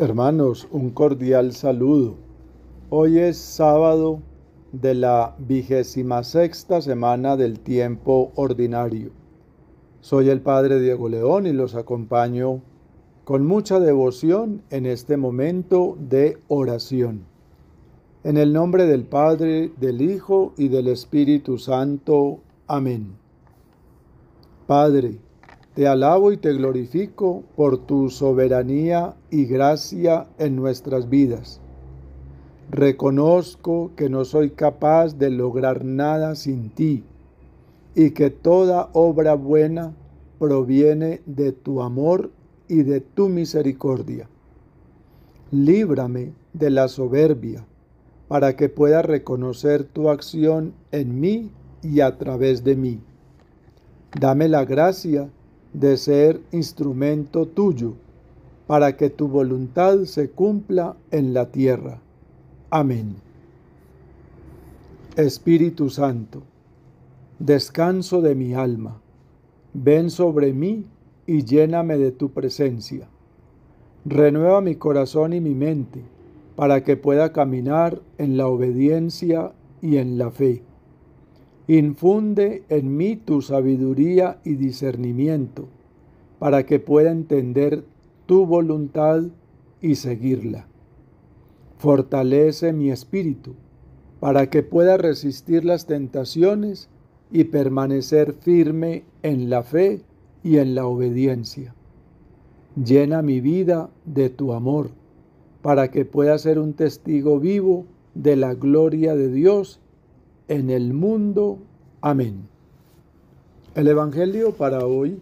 Hermanos, un cordial saludo. Hoy es sábado de la vigésima sexta semana del tiempo ordinario. Soy el Padre Diego León y los acompaño con mucha devoción en este momento de oración. En el nombre del Padre, del Hijo y del Espíritu Santo. Amén. Padre, te alabo y te glorifico por tu soberanía y gracia en nuestras vidas. Reconozco que no soy capaz de lograr nada sin ti y que toda obra buena proviene de tu amor y de tu misericordia. Líbrame de la soberbia para que pueda reconocer tu acción en mí y a través de mí. Dame la gracia de ser instrumento tuyo, para que tu voluntad se cumpla en la tierra. Amén. Espíritu Santo, descanso de mi alma, ven sobre mí y lléname de tu presencia. Renueva mi corazón y mi mente, para que pueda caminar en la obediencia y en la fe. Infunde en mí tu sabiduría y discernimiento, para que pueda entender tu voluntad y seguirla. Fortalece mi espíritu, para que pueda resistir las tentaciones y permanecer firme en la fe y en la obediencia. Llena mi vida de tu amor, para que pueda ser un testigo vivo de la gloria de Dios en el mundo. Amén. El Evangelio para hoy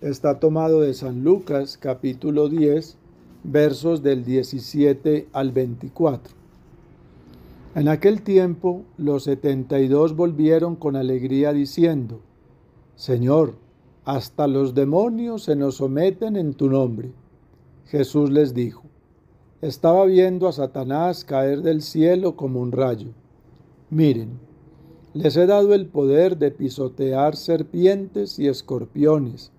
está tomado de San Lucas capítulo 10 versos del 17 al 24. En aquel tiempo los setenta volvieron con alegría diciendo, Señor, hasta los demonios se nos someten en tu nombre. Jesús les dijo, estaba viendo a Satanás caer del cielo como un rayo. Miren, les he dado el poder de pisotear serpientes y escorpiones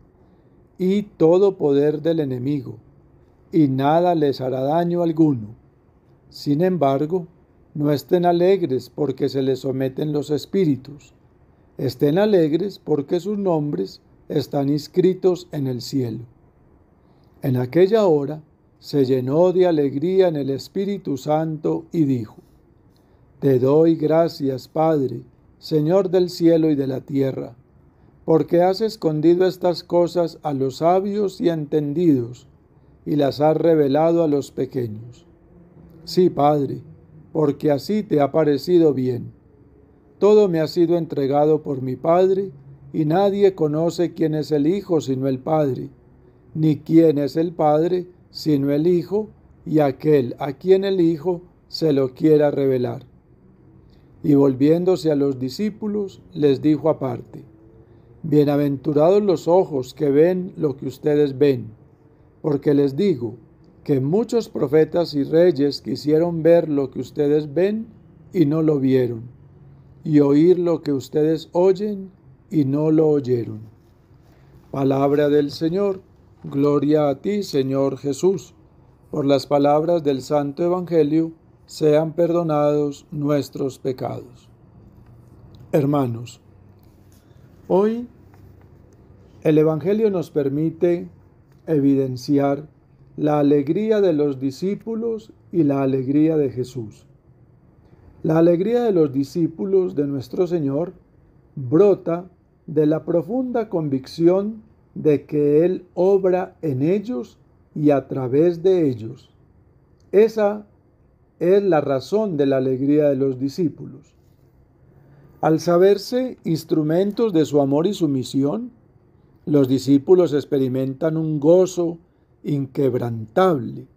y todo poder del enemigo, y nada les hará daño alguno. Sin embargo, no estén alegres porque se les someten los espíritus, estén alegres porque sus nombres están inscritos en el cielo. En aquella hora se llenó de alegría en el Espíritu Santo y dijo, Te doy gracias, Padre, Señor del cielo y de la tierra, porque has escondido estas cosas a los sabios y entendidos, y las has revelado a los pequeños. Sí, Padre, porque así te ha parecido bien. Todo me ha sido entregado por mi Padre, y nadie conoce quién es el Hijo sino el Padre, ni quién es el Padre sino el Hijo, y aquel a quien el Hijo se lo quiera revelar. Y volviéndose a los discípulos, les dijo aparte, Bienaventurados los ojos que ven lo que ustedes ven, porque les digo que muchos profetas y reyes quisieron ver lo que ustedes ven y no lo vieron, y oír lo que ustedes oyen y no lo oyeron. Palabra del Señor, gloria a ti, Señor Jesús. Por las palabras del Santo Evangelio, sean perdonados nuestros pecados. Hermanos, hoy el Evangelio nos permite evidenciar la alegría de los discípulos y la alegría de Jesús. La alegría de los discípulos de nuestro Señor brota de la profunda convicción de que Él obra en ellos y a través de ellos. Esa es la razón de la alegría de los discípulos. Al saberse instrumentos de su amor y su misión, los discípulos experimentan un gozo inquebrantable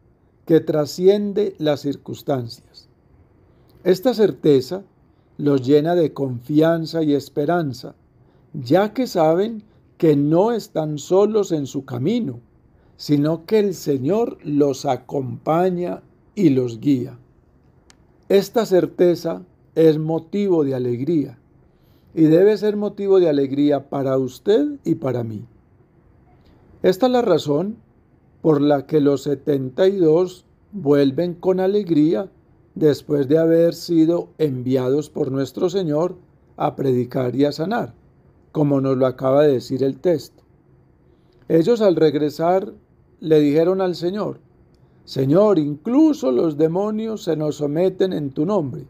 que trasciende las circunstancias. Esta certeza los llena de confianza y esperanza, ya que saben que no están solos en su camino, sino que el Señor los acompaña y los guía. Esta certeza es motivo de alegría y debe ser motivo de alegría para usted y para mí. Esta es la razón por la que los 72 vuelven con alegría después de haber sido enviados por nuestro Señor a predicar y a sanar, como nos lo acaba de decir el texto. Ellos al regresar le dijeron al Señor, Señor, incluso los demonios se nos someten en tu nombre.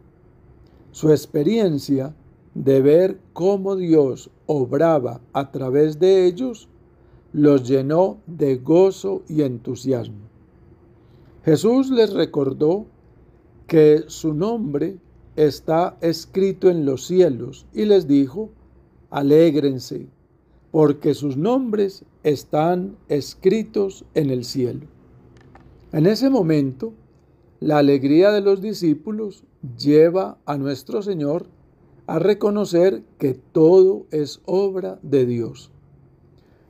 Su experiencia de ver cómo Dios obraba a través de ellos los llenó de gozo y entusiasmo. Jesús les recordó que su nombre está escrito en los cielos y les dijo, alégrense, porque sus nombres están escritos en el cielo. En ese momento, la alegría de los discípulos lleva a nuestro Señor a reconocer que todo es obra de Dios.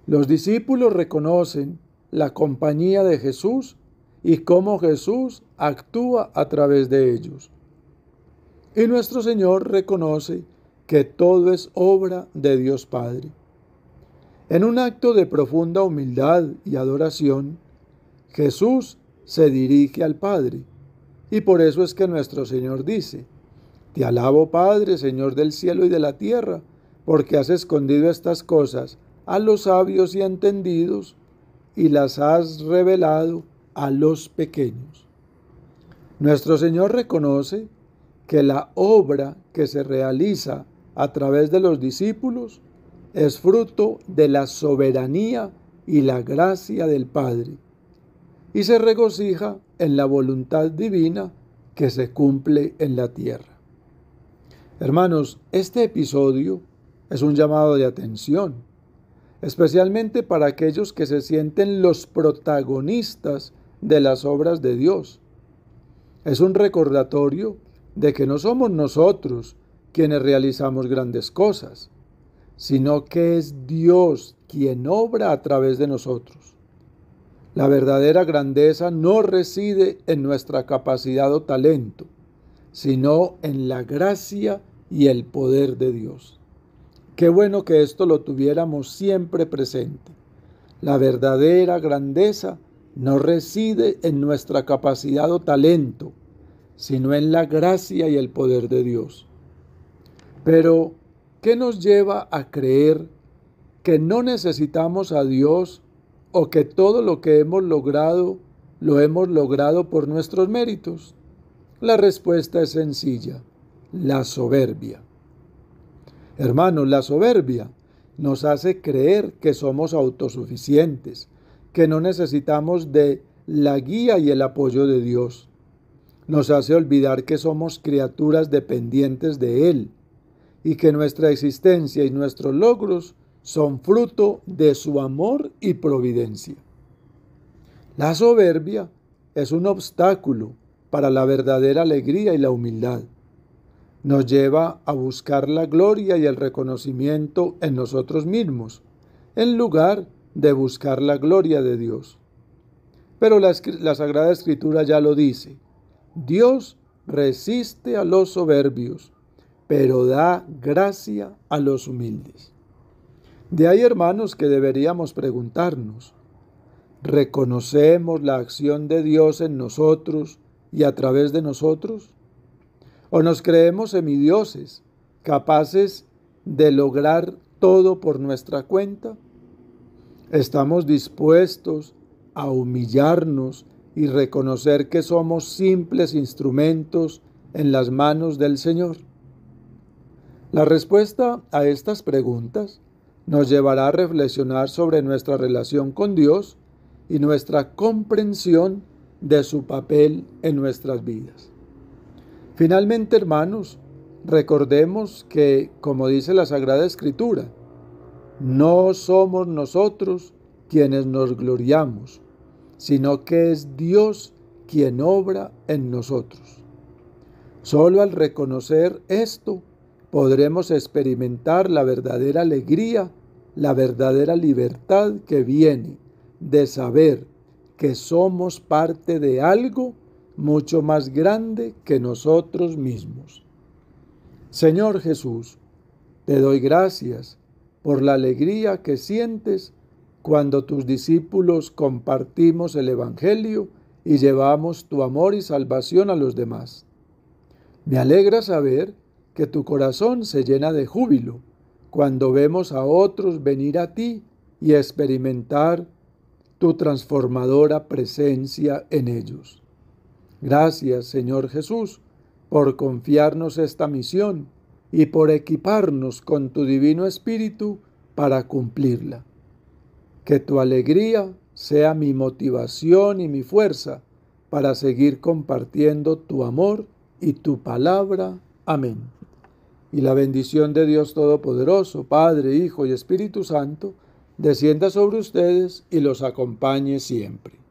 Los discípulos reconocen la compañía de Jesús y cómo Jesús actúa a través de ellos. Y nuestro Señor reconoce que todo es obra de Dios Padre. En un acto de profunda humildad y adoración, Jesús se dirige al Padre. Y por eso es que nuestro Señor dice, Te alabo Padre, Señor del cielo y de la tierra, porque has escondido estas cosas a los sabios y entendidos y las has revelado a los pequeños. Nuestro Señor reconoce que la obra que se realiza a través de los discípulos es fruto de la soberanía y la gracia del Padre y se regocija en la voluntad divina que se cumple en la tierra. Hermanos, este episodio es un llamado de atención, especialmente para aquellos que se sienten los protagonistas de las obras de Dios. Es un recordatorio de que no somos nosotros quienes realizamos grandes cosas, sino que es Dios quien obra a través de nosotros. La verdadera grandeza no reside en nuestra capacidad o talento, sino en la gracia y el poder de Dios. Qué bueno que esto lo tuviéramos siempre presente. La verdadera grandeza no reside en nuestra capacidad o talento, sino en la gracia y el poder de Dios. Pero, ¿qué nos lleva a creer que no necesitamos a Dios o que todo lo que hemos logrado lo hemos logrado por nuestros méritos? La respuesta es sencilla, la soberbia. Hermanos, la soberbia nos hace creer que somos autosuficientes, que no necesitamos de la guía y el apoyo de Dios. Nos hace olvidar que somos criaturas dependientes de Él y que nuestra existencia y nuestros logros son fruto de su amor y providencia. La soberbia es un obstáculo para la verdadera alegría y la humildad. Nos lleva a buscar la gloria y el reconocimiento en nosotros mismos, en lugar de buscar la gloria de Dios. Pero la, la Sagrada Escritura ya lo dice, Dios resiste a los soberbios, pero da gracia a los humildes. De ahí, hermanos, que deberíamos preguntarnos, ¿reconocemos la acción de Dios en nosotros y a través de nosotros? ¿O nos creemos semidioses, capaces de lograr todo por nuestra cuenta? ¿Estamos dispuestos a humillarnos y reconocer que somos simples instrumentos en las manos del Señor? La respuesta a estas preguntas nos llevará a reflexionar sobre nuestra relación con Dios y nuestra comprensión de su papel en nuestras vidas. Finalmente, hermanos, recordemos que, como dice la Sagrada Escritura, no somos nosotros quienes nos gloriamos, sino que es Dios quien obra en nosotros. Solo al reconocer esto podremos experimentar la verdadera alegría la verdadera libertad que viene de saber que somos parte de algo mucho más grande que nosotros mismos. Señor Jesús, te doy gracias por la alegría que sientes cuando tus discípulos compartimos el Evangelio y llevamos tu amor y salvación a los demás. Me alegra saber que tu corazón se llena de júbilo cuando vemos a otros venir a ti y experimentar tu transformadora presencia en ellos. Gracias, Señor Jesús, por confiarnos esta misión y por equiparnos con tu Divino Espíritu para cumplirla. Que tu alegría sea mi motivación y mi fuerza para seguir compartiendo tu amor y tu palabra. Amén y la bendición de Dios Todopoderoso, Padre, Hijo y Espíritu Santo, descienda sobre ustedes y los acompañe siempre.